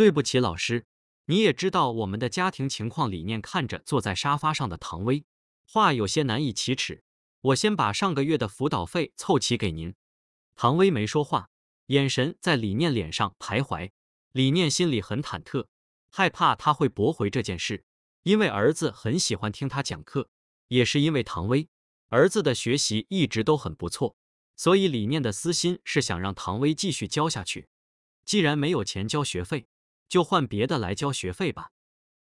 对不起，老师，你也知道我们的家庭情况。李念看着坐在沙发上的唐薇，话有些难以启齿。我先把上个月的辅导费凑齐给您。唐薇没说话，眼神在李念脸上徘徊。李念心里很忐忑，害怕他会驳回这件事，因为儿子很喜欢听他讲课，也是因为唐薇，儿子的学习一直都很不错。所以李念的私心是想让唐薇继续教下去。既然没有钱交学费。就换别的来交学费吧。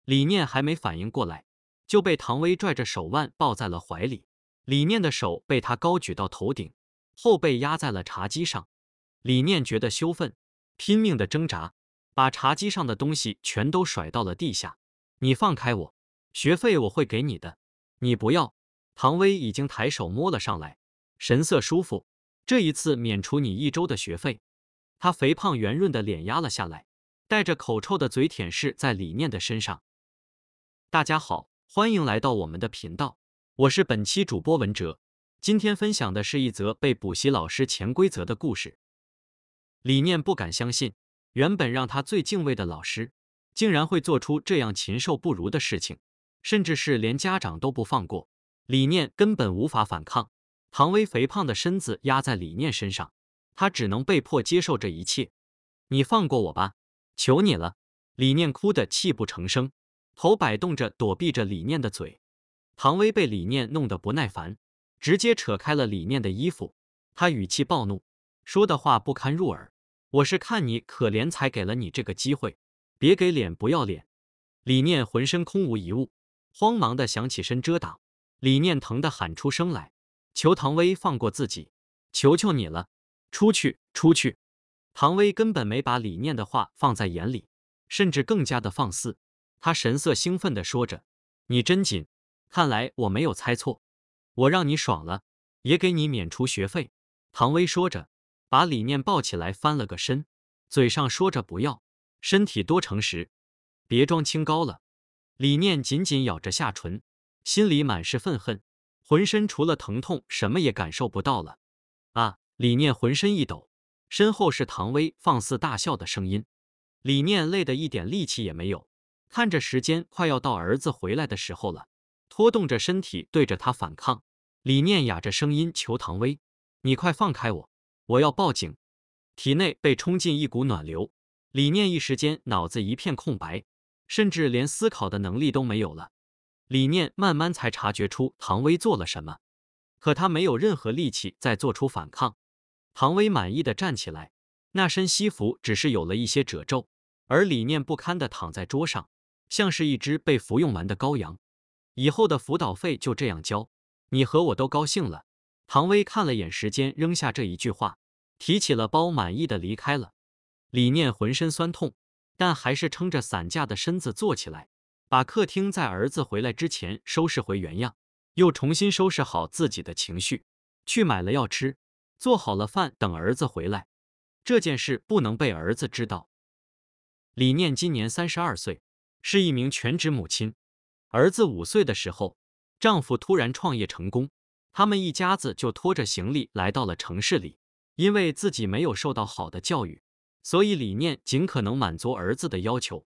李念还没反应过来，就被唐薇拽着手腕抱在了怀里。李念的手被他高举到头顶，后背压在了茶几上。李念觉得羞愤，拼命的挣扎，把茶几上的东西全都甩到了地下。你放开我，学费我会给你的。你不要。唐薇已经抬手摸了上来，神色舒服。这一次免除你一周的学费。他肥胖圆润的脸压了下来。带着口臭的嘴舔舐在李念的身上。大家好，欢迎来到我们的频道，我是本期主播文哲。今天分享的是一则被补习老师潜规则的故事。李念不敢相信，原本让他最敬畏的老师，竟然会做出这样禽兽不如的事情，甚至是连家长都不放过。李念根本无法反抗，唐薇肥胖的身子压在李念身上，他只能被迫接受这一切。你放过我吧。求你了，李念哭得泣不成声，头摆动着躲避着李念的嘴。唐薇被李念弄得不耐烦，直接扯开了李念的衣服。他语气暴怒，说的话不堪入耳。我是看你可怜才给了你这个机会，别给脸不要脸。李念浑身空无一物，慌忙的想起身遮挡。李念疼得喊出声来，求唐薇放过自己，求求你了，出去，出去。唐薇根本没把李念的话放在眼里，甚至更加的放肆。他神色兴奋地说着：“你真紧，看来我没有猜错，我让你爽了，也给你免除学费。”唐薇说着，把李念抱起来翻了个身，嘴上说着不要，身体多诚实，别装清高了。李念紧紧咬着下唇，心里满是愤恨，浑身除了疼痛，什么也感受不到了。啊！李念浑身一抖。身后是唐薇放肆大笑的声音，李念累得一点力气也没有，看着时间快要到儿子回来的时候了，拖动着身体对着他反抗。李念哑着声音求唐薇：“你快放开我，我要报警！”体内被冲进一股暖流，李念一时间脑子一片空白，甚至连思考的能力都没有了。李念慢慢才察觉出唐薇做了什么，可他没有任何力气再做出反抗。唐薇满意的站起来，那身西服只是有了一些褶皱，而李念不堪的躺在桌上，像是一只被服用完的羔羊。以后的辅导费就这样交，你和我都高兴了。唐薇看了眼时间，扔下这一句话，提起了包，满意的离开了。李念浑身酸痛，但还是撑着散架的身子坐起来，把客厅在儿子回来之前收拾回原样，又重新收拾好自己的情绪，去买了药吃。做好了饭，等儿子回来。这件事不能被儿子知道。李念今年三十二岁，是一名全职母亲。儿子五岁的时候，丈夫突然创业成功，他们一家子就拖着行李来到了城市里。因为自己没有受到好的教育，所以李念尽可能满足儿子的要求。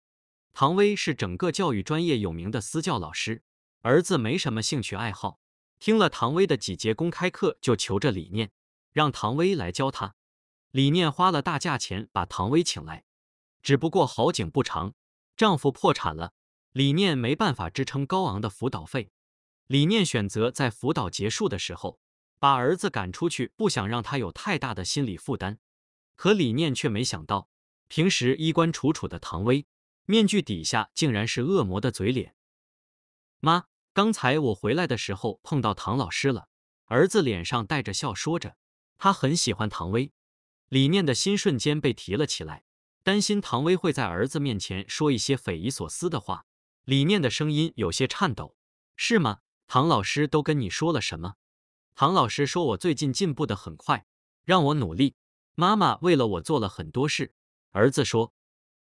唐薇是整个教育专业有名的私教老师，儿子没什么兴趣爱好，听了唐薇的几节公开课就求着李念。让唐薇来教他，李念花了大价钱把唐薇请来，只不过好景不长，丈夫破产了，李念没办法支撑高昂的辅导费，李念选择在辅导结束的时候把儿子赶出去，不想让他有太大的心理负担。可李念却没想到，平时衣冠楚楚的唐薇，面具底下竟然是恶魔的嘴脸。妈，刚才我回来的时候碰到唐老师了，儿子脸上带着笑说着。他很喜欢唐薇，李念的心瞬间被提了起来，担心唐薇会在儿子面前说一些匪夷所思的话。李念的声音有些颤抖：“是吗？唐老师都跟你说了什么？”唐老师说：“我最近进步的很快，让我努力。妈妈为了我做了很多事。”儿子说，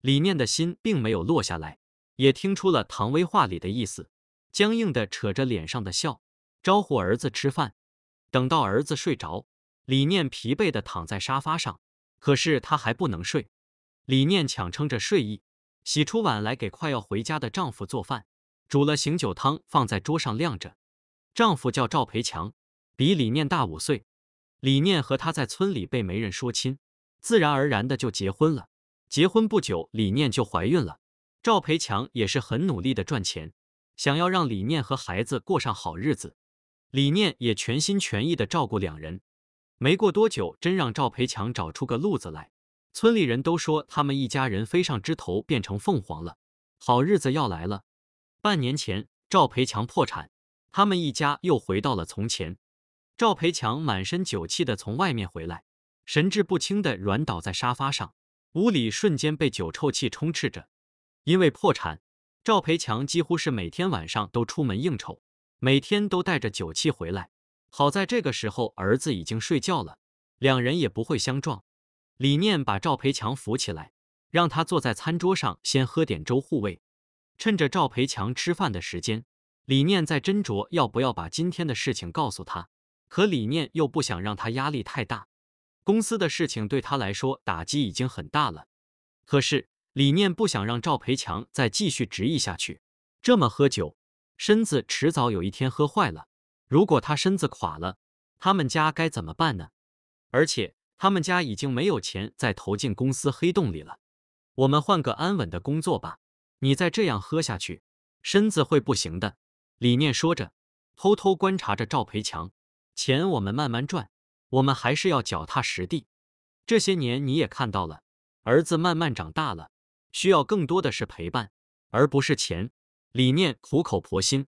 李念的心并没有落下来，也听出了唐薇话里的意思，僵硬的扯着脸上的笑，招呼儿子吃饭。等到儿子睡着。李念疲惫地躺在沙发上，可是她还不能睡。李念强撑着睡意，洗出碗来给快要回家的丈夫做饭，煮了醒酒汤放在桌上晾着。丈夫叫赵培强，比李念大五岁。李念和他在村里被媒人说亲，自然而然的就结婚了。结婚不久，李念就怀孕了。赵培强也是很努力的赚钱，想要让李念和孩子过上好日子。李念也全心全意的照顾两人。没过多久，真让赵培强找出个路子来。村里人都说他们一家人飞上枝头变成凤凰了，好日子要来了。半年前，赵培强破产，他们一家又回到了从前。赵培强满身酒气的从外面回来，神志不清的软倒在沙发上，屋里瞬间被酒臭气充斥着。因为破产，赵培强几乎是每天晚上都出门应酬，每天都带着酒气回来。好在这个时候，儿子已经睡觉了，两人也不会相撞。李念把赵培强扶起来，让他坐在餐桌上先喝点粥护胃。趁着赵培强吃饭的时间，李念在斟酌要不要把今天的事情告诉他。可李念又不想让他压力太大，公司的事情对他来说打击已经很大了。可是李念不想让赵培强再继续执意下去，这么喝酒，身子迟早有一天喝坏了。如果他身子垮了，他们家该怎么办呢？而且他们家已经没有钱再投进公司黑洞里了。我们换个安稳的工作吧。你再这样喝下去，身子会不行的。李念说着，偷偷观察着赵培强。钱我们慢慢赚，我们还是要脚踏实地。这些年你也看到了，儿子慢慢长大了，需要更多的是陪伴，而不是钱。李念苦口婆心。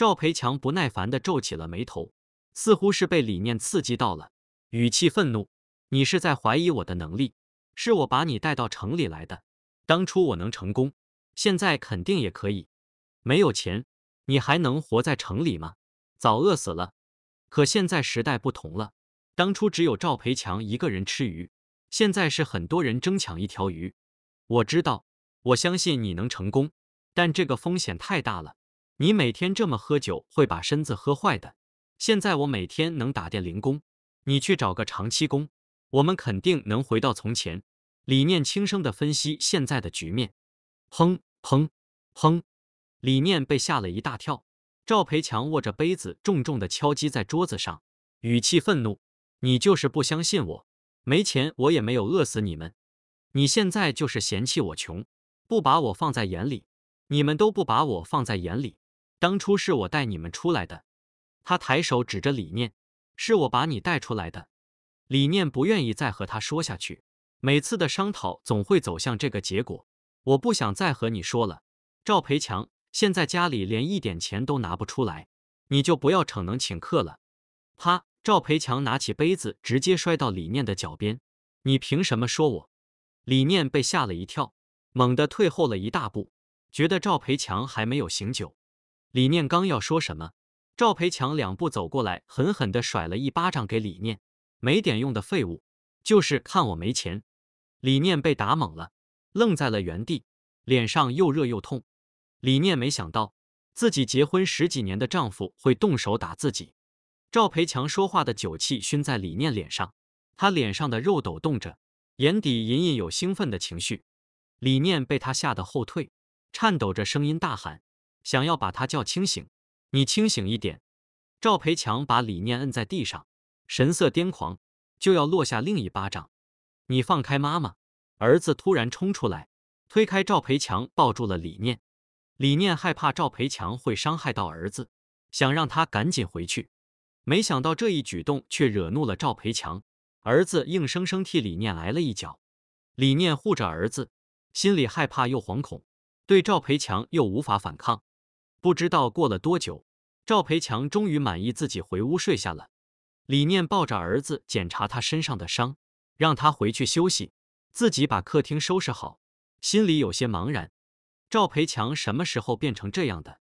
赵培强不耐烦地皱起了眉头，似乎是被李念刺激到了，语气愤怒：“你是在怀疑我的能力？是我把你带到城里来的。当初我能成功，现在肯定也可以。没有钱，你还能活在城里吗？早饿死了。可现在时代不同了，当初只有赵培强一个人吃鱼，现在是很多人争抢一条鱼。我知道，我相信你能成功，但这个风险太大了。”你每天这么喝酒，会把身子喝坏的。现在我每天能打点零工，你去找个长期工，我们肯定能回到从前。李念轻声的分析现在的局面。砰砰砰！李念被吓了一大跳。赵培强握着杯子，重重的敲击在桌子上，语气愤怒：“你就是不相信我，没钱我也没有饿死你们。你现在就是嫌弃我穷，不把我放在眼里，你们都不把我放在眼里。”当初是我带你们出来的，他抬手指着李念，是我把你带出来的。李念不愿意再和他说下去，每次的商讨总会走向这个结果。我不想再和你说了，赵培强，现在家里连一点钱都拿不出来，你就不要逞能请客了。啪！赵培强拿起杯子直接摔到李念的脚边，你凭什么说我？李念被吓了一跳，猛地退后了一大步，觉得赵培强还没有醒酒。李念刚要说什么，赵培强两步走过来，狠狠地甩了一巴掌给李念，没点用的废物，就是看我没钱。李念被打懵了，愣在了原地，脸上又热又痛。李念没想到自己结婚十几年的丈夫会动手打自己。赵培强说话的酒气熏在李念脸上，他脸上的肉抖动着，眼底隐隐有兴奋的情绪。李念被他吓得后退，颤抖着声音大喊。想要把他叫清醒，你清醒一点！赵培强把李念摁在地上，神色癫狂，就要落下另一巴掌。你放开妈妈！儿子突然冲出来，推开赵培强，抱住了李念。李念害怕赵培强会伤害到儿子，想让他赶紧回去，没想到这一举动却惹怒了赵培强，儿子硬生生替李念挨了一脚。李念护着儿子，心里害怕又惶恐，对赵培强又无法反抗。不知道过了多久，赵培强终于满意，自己回屋睡下了。李念抱着儿子检查他身上的伤，让他回去休息，自己把客厅收拾好。心里有些茫然，赵培强什么时候变成这样的？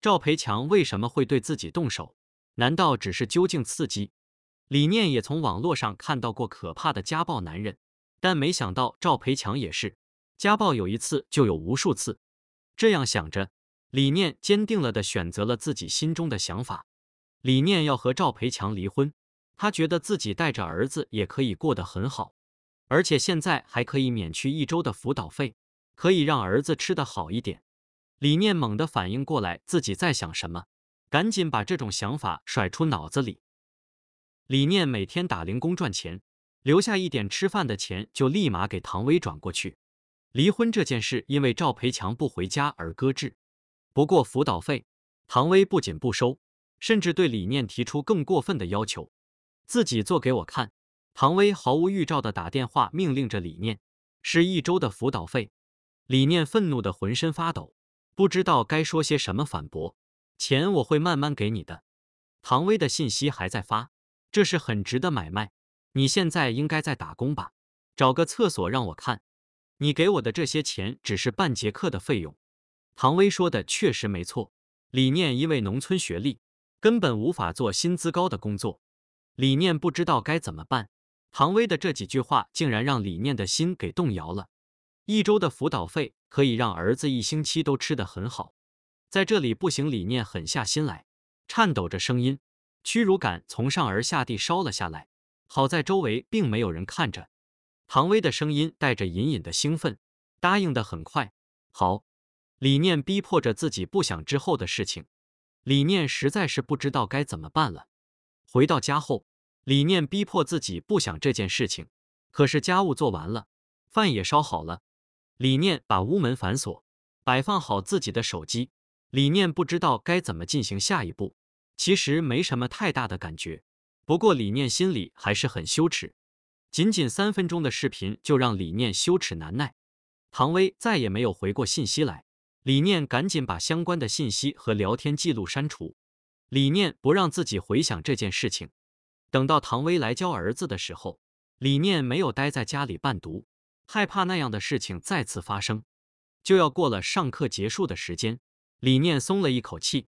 赵培强为什么会对自己动手？难道只是究竟刺激？李念也从网络上看到过可怕的家暴男人，但没想到赵培强也是家暴，有一次就有无数次。这样想着。李念坚定了的选择了自己心中的想法，李念要和赵培强离婚，他觉得自己带着儿子也可以过得很好，而且现在还可以免去一周的辅导费，可以让儿子吃得好一点。李念猛地反应过来自己在想什么，赶紧把这种想法甩出脑子里。李念每天打零工赚钱，留下一点吃饭的钱就立马给唐薇转过去。离婚这件事因为赵培强不回家而搁置。不过辅导费，唐薇不仅不收，甚至对李念提出更过分的要求。自己做给我看。唐薇毫无预兆的打电话命令着李念，是一周的辅导费。李念愤怒的浑身发抖，不知道该说些什么反驳。钱我会慢慢给你的。唐薇的信息还在发，这是很值的买卖。你现在应该在打工吧？找个厕所让我看。你给我的这些钱只是半节课的费用。唐薇说的确实没错，李念因为农村学历，根本无法做薪资高的工作。李念不知道该怎么办。唐薇的这几句话，竟然让李念的心给动摇了。一周的辅导费，可以让儿子一星期都吃得很好。在这里不行，李念狠下心来，颤抖着声音，屈辱感从上而下地烧了下来。好在周围并没有人看着。唐薇的声音带着隐隐的兴奋，答应的很快，好。李念逼迫着自己不想之后的事情，李念实在是不知道该怎么办了。回到家后，李念逼迫自己不想这件事情。可是家务做完了，饭也烧好了，李念把屋门反锁，摆放好自己的手机。李念不知道该怎么进行下一步。其实没什么太大的感觉，不过李念心里还是很羞耻。仅仅三分钟的视频就让李念羞耻难耐。唐薇再也没有回过信息来。李念赶紧把相关的信息和聊天记录删除。李念不让自己回想这件事情。等到唐薇来教儿子的时候，李念没有待在家里伴读，害怕那样的事情再次发生。就要过了上课结束的时间，李念松了一口气。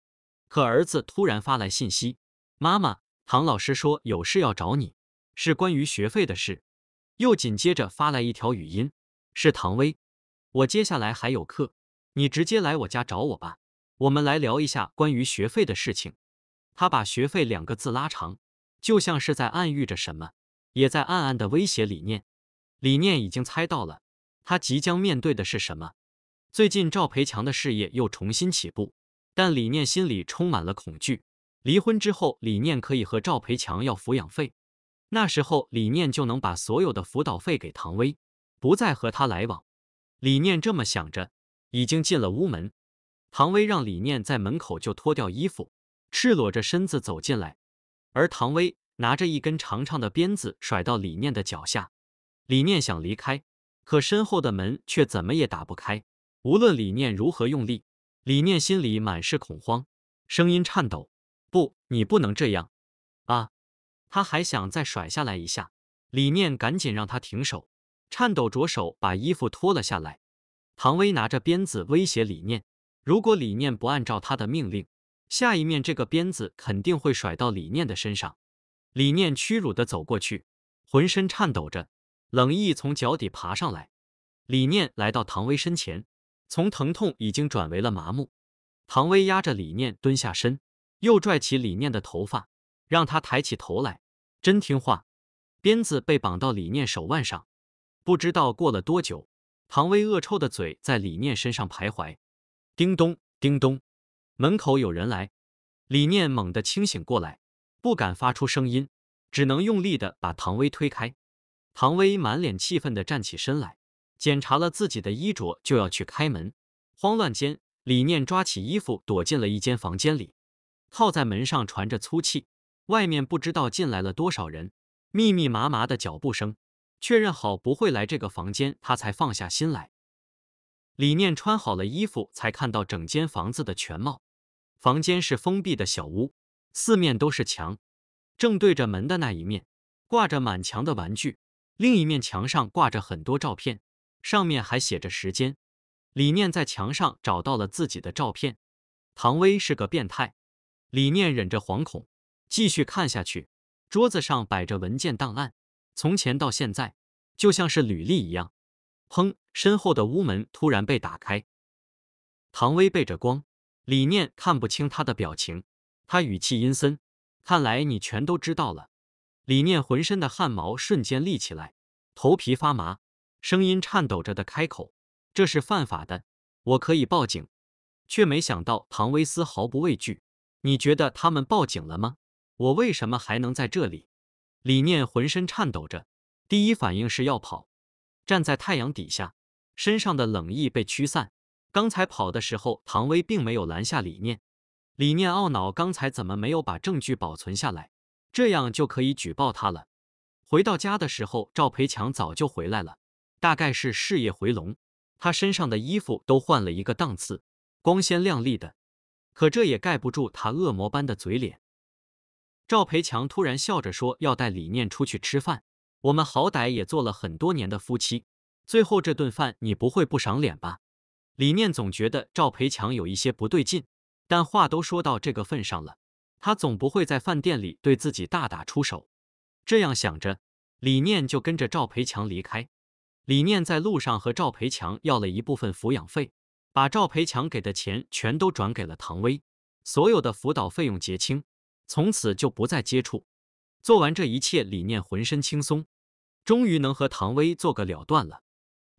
可儿子突然发来信息：“妈妈，唐老师说有事要找你，是关于学费的事。”又紧接着发来一条语音：“是唐薇，我接下来还有课。”你直接来我家找我吧，我们来聊一下关于学费的事情。他把“学费”两个字拉长，就像是在暗喻着什么，也在暗暗的威胁李念。李念已经猜到了，他即将面对的是什么。最近赵培强的事业又重新起步，但李念心里充满了恐惧。离婚之后，李念可以和赵培强要抚养费，那时候李念就能把所有的辅导费给唐薇，不再和他来往。李念这么想着。已经进了屋门，唐薇让李念在门口就脱掉衣服，赤裸着身子走进来，而唐薇拿着一根长长的鞭子甩到李念的脚下。李念想离开，可身后的门却怎么也打不开。无论李念如何用力，李念心里满是恐慌，声音颤抖：“不，你不能这样啊！”他还想再甩下来一下，李念赶紧让他停手，颤抖着手把衣服脱了下来。唐威拿着鞭子威胁李念：“如果李念不按照他的命令，下一面这个鞭子肯定会甩到李念的身上。”李念屈辱的走过去，浑身颤抖着，冷意从脚底爬上来。李念来到唐威身前，从疼痛已经转为了麻木。唐威压着李念蹲下身，又拽起李念的头发，让他抬起头来，真听话。鞭子被绑到李念手腕上，不知道过了多久。唐薇恶臭的嘴在李念身上徘徊，叮咚叮咚，门口有人来。李念猛地清醒过来，不敢发出声音，只能用力的把唐薇推开。唐薇满脸气愤的站起身来，检查了自己的衣着，就要去开门。慌乱间，李念抓起衣服躲进了一间房间里，靠在门上传着粗气。外面不知道进来了多少人，密密麻麻的脚步声。确认好不会来这个房间，他才放下心来。李念穿好了衣服，才看到整间房子的全貌。房间是封闭的小屋，四面都是墙。正对着门的那一面挂着满墙的玩具，另一面墙上挂着很多照片，上面还写着时间。李念在墙上找到了自己的照片。唐薇是个变态。李念忍着惶恐，继续看下去。桌子上摆着文件档案。从前到现在，就像是履历一样。砰！身后的屋门突然被打开。唐薇背着光，李念看不清他的表情。他语气阴森：“看来你全都知道了。”李念浑身的汗毛瞬间立起来，头皮发麻，声音颤抖着的开口：“这是犯法的，我可以报警。”却没想到唐薇丝毫不畏惧。“你觉得他们报警了吗？我为什么还能在这里？”李念浑身颤抖着，第一反应是要跑。站在太阳底下，身上的冷意被驱散。刚才跑的时候，唐薇并没有拦下李念。李念懊恼，刚才怎么没有把证据保存下来，这样就可以举报他了。回到家的时候，赵培强早就回来了，大概是事业回笼，他身上的衣服都换了一个档次，光鲜亮丽的，可这也盖不住他恶魔般的嘴脸。赵培强突然笑着说：“要带李念出去吃饭，我们好歹也做了很多年的夫妻，最后这顿饭你不会不赏脸吧？”李念总觉得赵培强有一些不对劲，但话都说到这个份上了，他总不会在饭店里对自己大打出手。这样想着，李念就跟着赵培强离开。李念在路上和赵培强要了一部分抚养费，把赵培强给的钱全都转给了唐薇，所有的辅导费用结清。从此就不再接触。做完这一切，李念浑身轻松，终于能和唐薇做个了断了。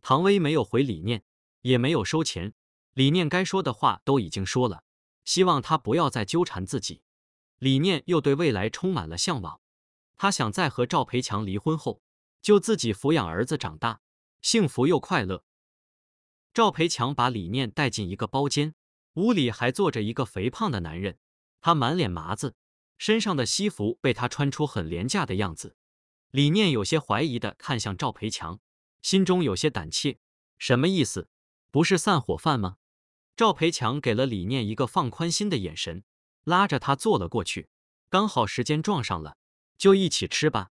唐薇没有回李念，也没有收钱。李念该说的话都已经说了，希望他不要再纠缠自己。李念又对未来充满了向往，他想在和赵培强离婚后，就自己抚养儿子长大，幸福又快乐。赵培强把李念带进一个包间，屋里还坐着一个肥胖的男人，他满脸麻子。身上的西服被他穿出很廉价的样子，李念有些怀疑的看向赵培强，心中有些胆怯，什么意思？不是散伙饭吗？赵培强给了李念一个放宽心的眼神，拉着他坐了过去，刚好时间撞上了，就一起吃吧。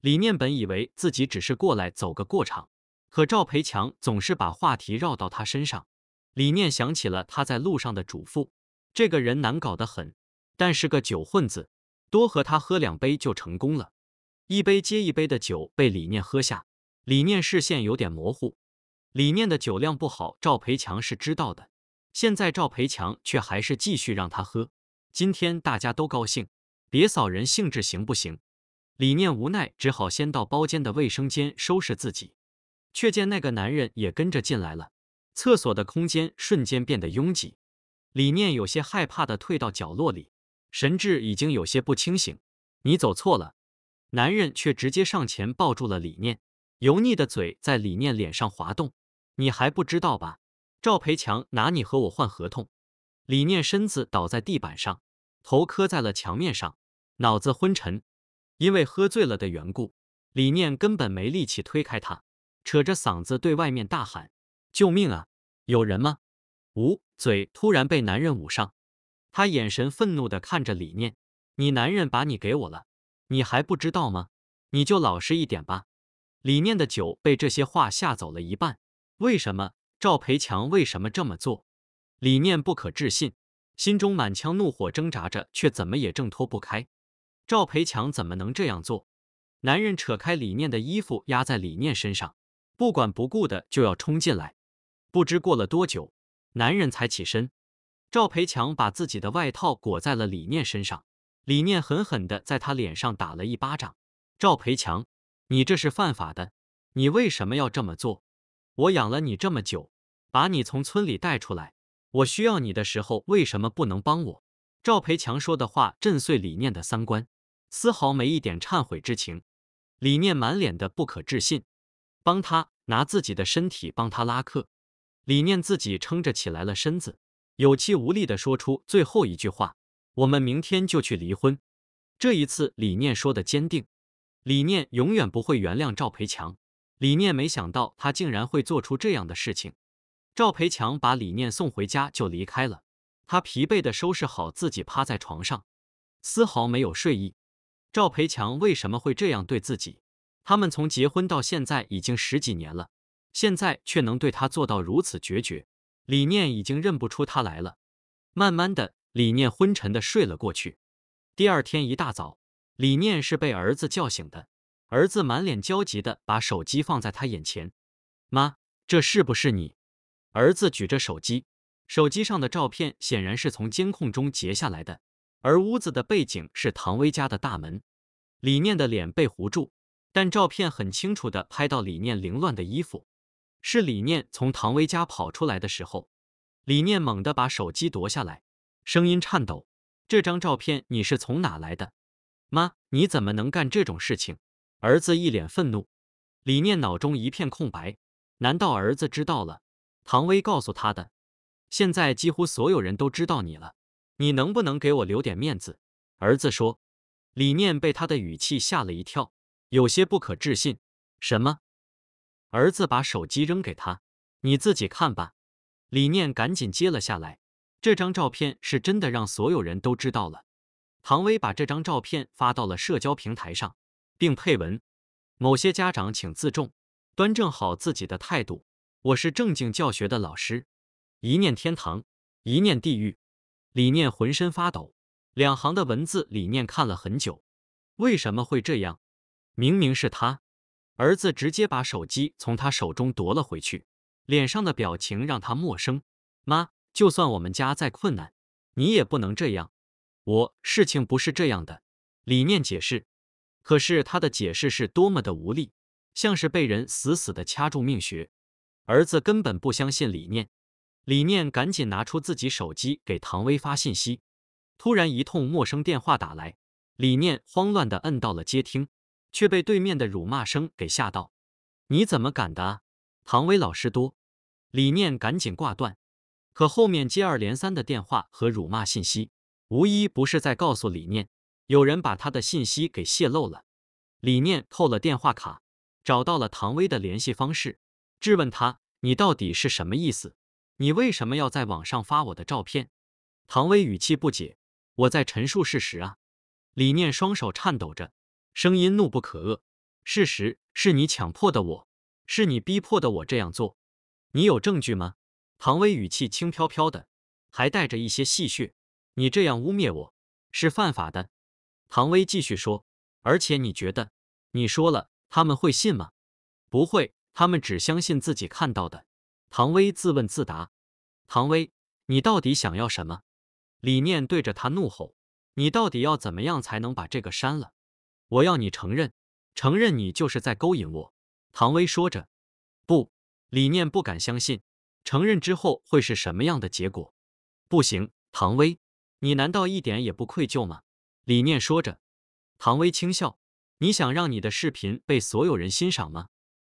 李念本以为自己只是过来走个过场，可赵培强总是把话题绕到他身上。李念想起了他在路上的嘱咐，这个人难搞得很。但是个酒混子，多和他喝两杯就成功了。一杯接一杯的酒被李念喝下，李念视线有点模糊。李念的酒量不好，赵培强是知道的。现在赵培强却还是继续让他喝。今天大家都高兴，别扫人兴致行不行？李念无奈，只好先到包间的卫生间收拾自己，却见那个男人也跟着进来了。厕所的空间瞬间变得拥挤，李念有些害怕的退到角落里。神智已经有些不清醒，你走错了。男人却直接上前抱住了李念，油腻的嘴在李念脸上滑动。你还不知道吧？赵培强拿你和我换合同。李念身子倒在地板上，头磕在了墙面上，脑子昏沉，因为喝醉了的缘故，李念根本没力气推开他，扯着嗓子对外面大喊：“救命啊！有人吗？”呜，嘴突然被男人捂上。他眼神愤怒地看着李念：“你男人把你给我了，你还不知道吗？你就老实一点吧。”李念的酒被这些话吓走了一半。为什么赵培强为什么这么做？李念不可置信，心中满腔怒火，挣扎着却怎么也挣脱不开。赵培强怎么能这样做？男人扯开李念的衣服，压在李念身上，不管不顾的就要冲进来。不知过了多久，男人才起身。赵培强把自己的外套裹在了李念身上，李念狠狠地在他脸上打了一巴掌。赵培强，你这是犯法的，你为什么要这么做？我养了你这么久，把你从村里带出来，我需要你的时候为什么不能帮我？赵培强说的话震碎李念的三观，丝毫没一点忏悔之情。李念满脸的不可置信，帮他拿自己的身体帮他拉客。李念自己撑着起来了身子。有气无力地说出最后一句话：“我们明天就去离婚。”这一次，李念说的坚定。李念永远不会原谅赵培强。李念没想到他竟然会做出这样的事情。赵培强把李念送回家就离开了。他疲惫地收拾好自己，趴在床上，丝毫没有睡意。赵培强为什么会这样对自己？他们从结婚到现在已经十几年了，现在却能对他做到如此决绝。李念已经认不出他来了，慢慢的，李念昏沉的睡了过去。第二天一大早，李念是被儿子叫醒的，儿子满脸焦急的把手机放在他眼前：“妈，这是不是你？”儿子举着手机，手机上的照片显然是从监控中截下来的，而屋子的背景是唐薇家的大门，李念的脸被糊住，但照片很清楚的拍到李念凌乱的衣服。是李念从唐薇家跑出来的时候，李念猛地把手机夺下来，声音颤抖：“这张照片你是从哪来的？妈，你怎么能干这种事情？”儿子一脸愤怒。李念脑中一片空白，难道儿子知道了？唐薇告诉他的。现在几乎所有人都知道你了，你能不能给我留点面子？儿子说。李念被他的语气吓了一跳，有些不可置信：“什么？”儿子把手机扔给他，你自己看吧。李念赶紧接了下来。这张照片是真的，让所有人都知道了。唐薇把这张照片发到了社交平台上，并配文：“某些家长，请自重，端正好自己的态度。我是正经教学的老师。”一念天堂，一念地狱。李念浑身发抖。两行的文字，李念看了很久。为什么会这样？明明是他。儿子直接把手机从他手中夺了回去，脸上的表情让他陌生。妈，就算我们家再困难，你也不能这样。我事情不是这样的，李念解释。可是他的解释是多么的无力，像是被人死死的掐住命穴。儿子根本不相信李念，李念赶紧拿出自己手机给唐薇发信息。突然一通陌生电话打来，李念慌乱的摁到了接听。却被对面的辱骂声给吓到，你怎么敢的？唐威老师多，李念赶紧挂断。可后面接二连三的电话和辱骂信息，无一不是在告诉李念，有人把他的信息给泄露了。李念扣了电话卡，找到了唐威的联系方式，质问他：“你到底是什么意思？你为什么要在网上发我的照片？”唐威语气不解：“我在陈述事实啊。”李念双手颤抖着。声音怒不可遏，事实是你强迫的我，是你逼迫的我这样做，你有证据吗？唐薇语气轻飘飘的，还带着一些戏谑。你这样污蔑我，是犯法的。唐薇继续说，而且你觉得，你说了他们会信吗？不会，他们只相信自己看到的。唐薇自问自答。唐薇，你到底想要什么？李念对着他怒吼，你到底要怎么样才能把这个删了？我要你承认，承认你就是在勾引我。”唐薇说着，“不，李念不敢相信，承认之后会是什么样的结果？不行，唐薇，你难道一点也不愧疚吗？”李念说着，唐薇轻笑：“你想让你的视频被所有人欣赏吗？”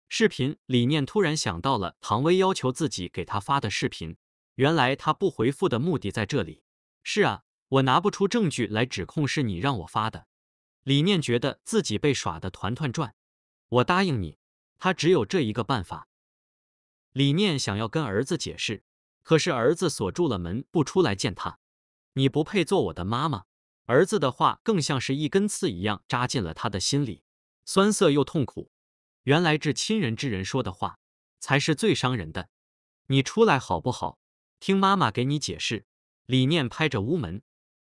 视频，李念突然想到了唐薇要求自己给他发的视频，原来他不回复的目的在这里。是啊，我拿不出证据来指控是你让我发的。李念觉得自己被耍得团团转，我答应你，他只有这一个办法。李念想要跟儿子解释，可是儿子锁住了门不出来见他。你不配做我的妈妈。儿子的话更像是一根刺一样扎进了他的心里，酸涩又痛苦。原来这亲人之人说的话，才是最伤人的。你出来好不好？听妈妈给你解释。李念拍着屋门。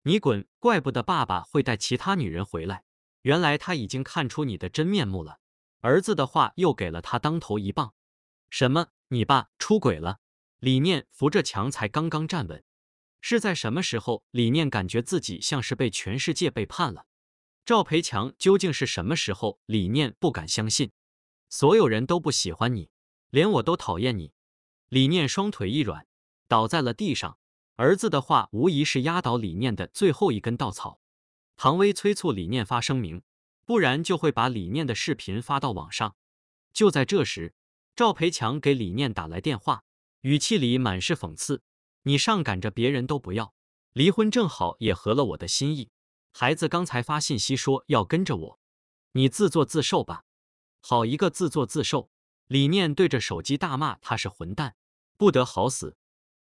你滚！怪不得爸爸会带其他女人回来，原来他已经看出你的真面目了。儿子的话又给了他当头一棒。什么？你爸出轨了？李念扶着墙才刚刚站稳。是在什么时候？李念感觉自己像是被全世界背叛了。赵培强究竟是什么时候？李念不敢相信。所有人都不喜欢你，连我都讨厌你。李念双腿一软，倒在了地上。儿子的话无疑是压倒李念的最后一根稻草，唐薇催促李念发声明，不然就会把李念的视频发到网上。就在这时，赵培强给李念打来电话，语气里满是讽刺：“你上赶着，别人都不要，离婚正好也合了我的心意。孩子刚才发信息说要跟着我，你自作自受吧！好一个自作自受！”李念对着手机大骂：“他是混蛋，不得好死！”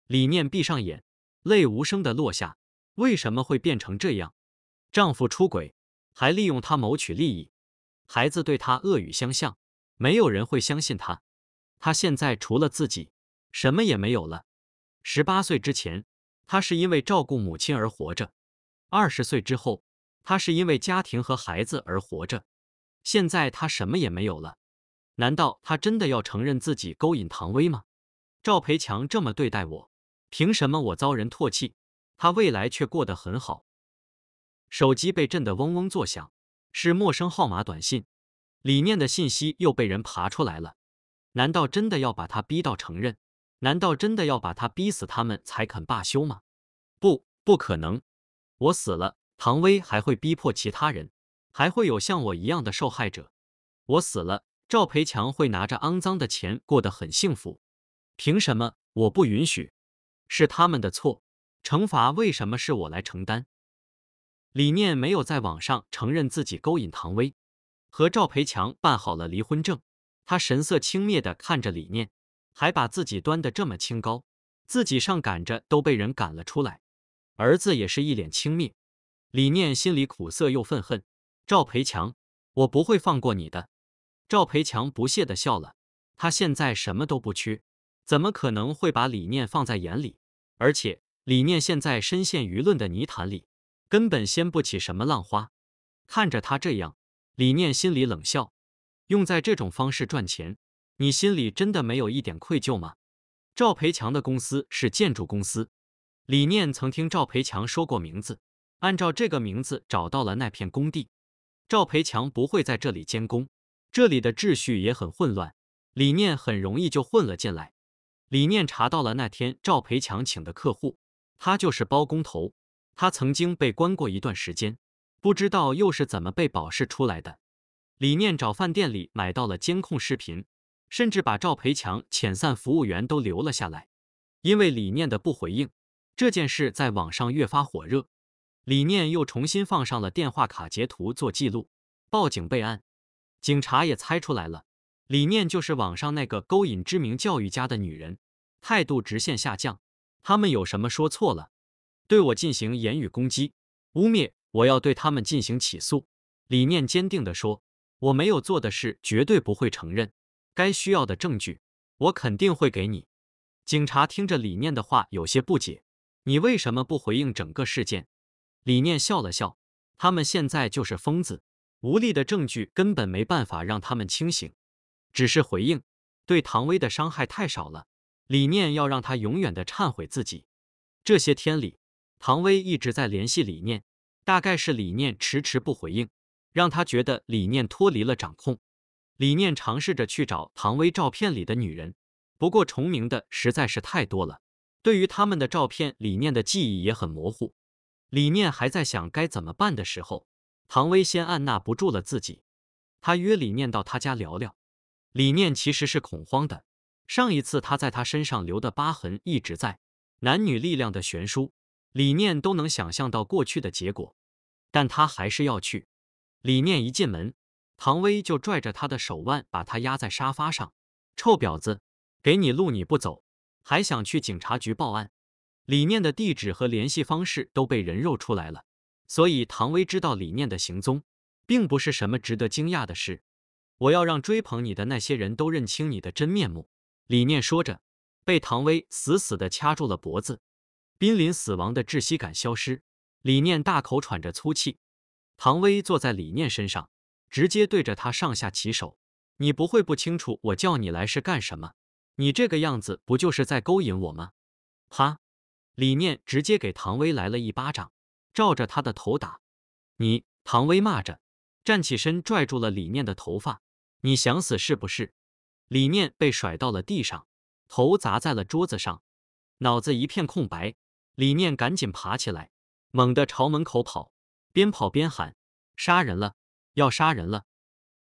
李念闭上眼。泪无声的落下，为什么会变成这样？丈夫出轨，还利用她谋取利益，孩子对她恶语相向，没有人会相信她。她现在除了自己，什么也没有了。十八岁之前，她是因为照顾母亲而活着；二十岁之后，她是因为家庭和孩子而活着。现在她什么也没有了。难道她真的要承认自己勾引唐薇吗？赵培强这么对待我。凭什么我遭人唾弃，他未来却过得很好？手机被震得嗡嗡作响，是陌生号码短信，里面的信息又被人爬出来了。难道真的要把他逼到承认？难道真的要把他逼死，他们才肯罢休吗？不，不可能！我死了，唐薇还会逼迫其他人，还会有像我一样的受害者。我死了，赵培强会拿着肮脏的钱过得很幸福。凭什么？我不允许！是他们的错，惩罚为什么是我来承担？李念没有在网上承认自己勾引唐薇，和赵培强办好了离婚证。他神色轻蔑的看着李念，还把自己端得这么清高，自己上赶着都被人赶了出来。儿子也是一脸轻蔑。李念心里苦涩又愤恨。赵培强，我不会放过你的。赵培强不屑的笑了，他现在什么都不缺。怎么可能会把李念放在眼里？而且李念现在深陷舆论的泥潭里，根本掀不起什么浪花。看着他这样，李念心里冷笑：用在这种方式赚钱，你心里真的没有一点愧疚吗？赵培强的公司是建筑公司，李念曾听赵培强说过名字，按照这个名字找到了那片工地。赵培强不会在这里监工，这里的秩序也很混乱，李念很容易就混了进来。李念查到了那天赵培强请的客户，他就是包工头，他曾经被关过一段时间，不知道又是怎么被保释出来的。李念找饭店里买到了监控视频，甚至把赵培强遣散服务员都留了下来。因为李念的不回应，这件事在网上越发火热。李念又重新放上了电话卡截图做记录，报警备案，警察也猜出来了。理念就是网上那个勾引知名教育家的女人，态度直线下降。他们有什么说错了，对我进行言语攻击、污蔑，我要对他们进行起诉。理念坚定地说：“我没有做的事，绝对不会承认。该需要的证据，我肯定会给你。”警察听着理念的话，有些不解：“你为什么不回应整个事件？”李念笑了笑：“他们现在就是疯子，无力的证据根本没办法让他们清醒。”只是回应，对唐薇的伤害太少了。李念要让他永远的忏悔自己。这些天里，唐薇一直在联系李念，大概是李念迟迟不回应，让他觉得李念脱离了掌控。李念尝试着去找唐薇照片里的女人，不过重名的实在是太多了。对于他们的照片，李念的记忆也很模糊。李念还在想该怎么办的时候，唐薇先按捺不住了自己，他约李念到他家聊聊。李念其实是恐慌的，上一次他在他身上留的疤痕一直在。男女力量的悬殊，李念都能想象到过去的结果，但他还是要去。李念一进门，唐薇就拽着他的手腕，把他压在沙发上：“臭婊子，给你路你不走，还想去警察局报案？李念的地址和联系方式都被人肉出来了，所以唐薇知道李念的行踪，并不是什么值得惊讶的事。”我要让追捧你的那些人都认清你的真面目。”李念说着，被唐薇死死地掐住了脖子，濒临死亡的窒息感消失。李念大口喘着粗气。唐薇坐在李念身上，直接对着他上下其手。“你不会不清楚我叫你来是干什么？你这个样子不就是在勾引我吗？”哈！李念直接给唐薇来了一巴掌，照着他的头打。你唐薇骂着。站起身，拽住了李念的头发。你想死是不是？李念被甩到了地上，头砸在了桌子上，脑子一片空白。李念赶紧爬起来，猛地朝门口跑，边跑边喊：“杀人了！要杀人了！”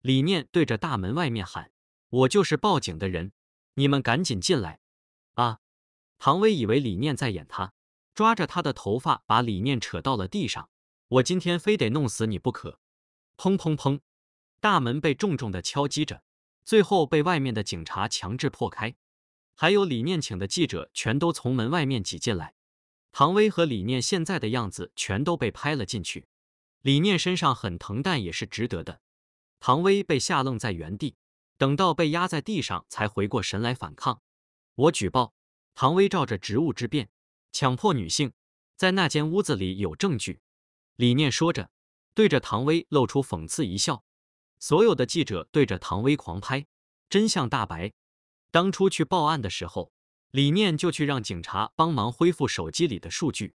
李念对着大门外面喊：“我就是报警的人，你们赶紧进来啊！”唐薇以为李念在演他，抓着他的头发，把李念扯到了地上。我今天非得弄死你不可！砰砰砰！大门被重重的敲击着，最后被外面的警察强制破开。还有李念请的记者，全都从门外面挤进来。唐薇和李念现在的样子全都被拍了进去。李念身上很疼，但也是值得的。唐薇被吓愣在原地，等到被压在地上才回过神来反抗。我举报唐薇，照着职务之便强迫女性，在那间屋子里有证据。李念说着。对着唐薇露出讽刺一笑，所有的记者对着唐薇狂拍。真相大白，当初去报案的时候，李念就去让警察帮忙恢复手机里的数据，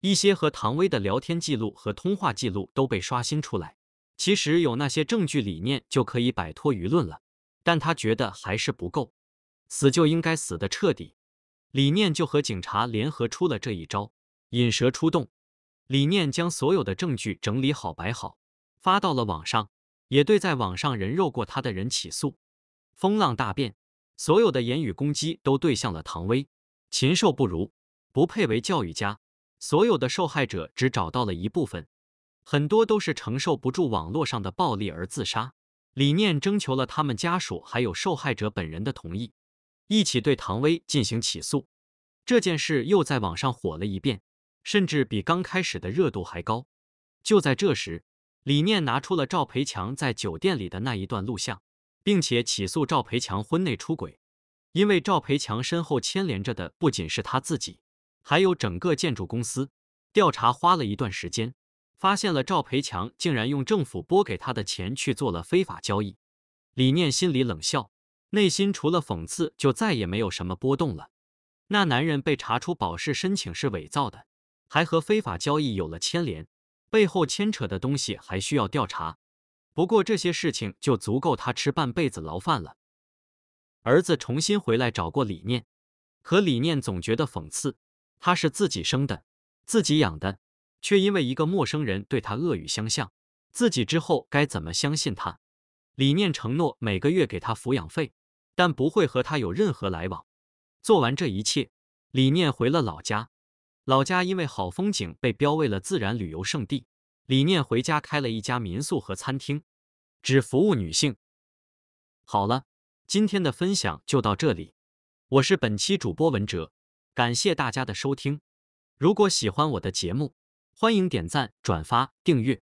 一些和唐薇的聊天记录和通话记录都被刷新出来。其实有那些证据，李念就可以摆脱舆论了，但他觉得还是不够，死就应该死得彻底。李念就和警察联合出了这一招，引蛇出洞。李念将所有的证据整理好摆好，发到了网上，也对在网上人肉过他的人起诉。风浪大变，所有的言语攻击都对向了唐薇，禽兽不如，不配为教育家。所有的受害者只找到了一部分，很多都是承受不住网络上的暴力而自杀。李念征求了他们家属还有受害者本人的同意，一起对唐薇进行起诉。这件事又在网上火了一遍。甚至比刚开始的热度还高。就在这时，李念拿出了赵培强在酒店里的那一段录像，并且起诉赵培强婚内出轨。因为赵培强身后牵连着的不仅是他自己，还有整个建筑公司。调查花了一段时间，发现了赵培强竟然用政府拨给他的钱去做了非法交易。李念心里冷笑，内心除了讽刺就再也没有什么波动了。那男人被查出保释申请是伪造的。还和非法交易有了牵连，背后牵扯的东西还需要调查。不过这些事情就足够他吃半辈子牢饭了。儿子重新回来找过李念，可李念总觉得讽刺。他是自己生的，自己养的，却因为一个陌生人对他恶语相向，自己之后该怎么相信他？李念承诺每个月给他抚养费，但不会和他有任何来往。做完这一切，李念回了老家。老家因为好风景被标为了自然旅游胜地，李念回家开了一家民宿和餐厅，只服务女性。好了，今天的分享就到这里，我是本期主播文哲，感谢大家的收听。如果喜欢我的节目，欢迎点赞、转发、订阅。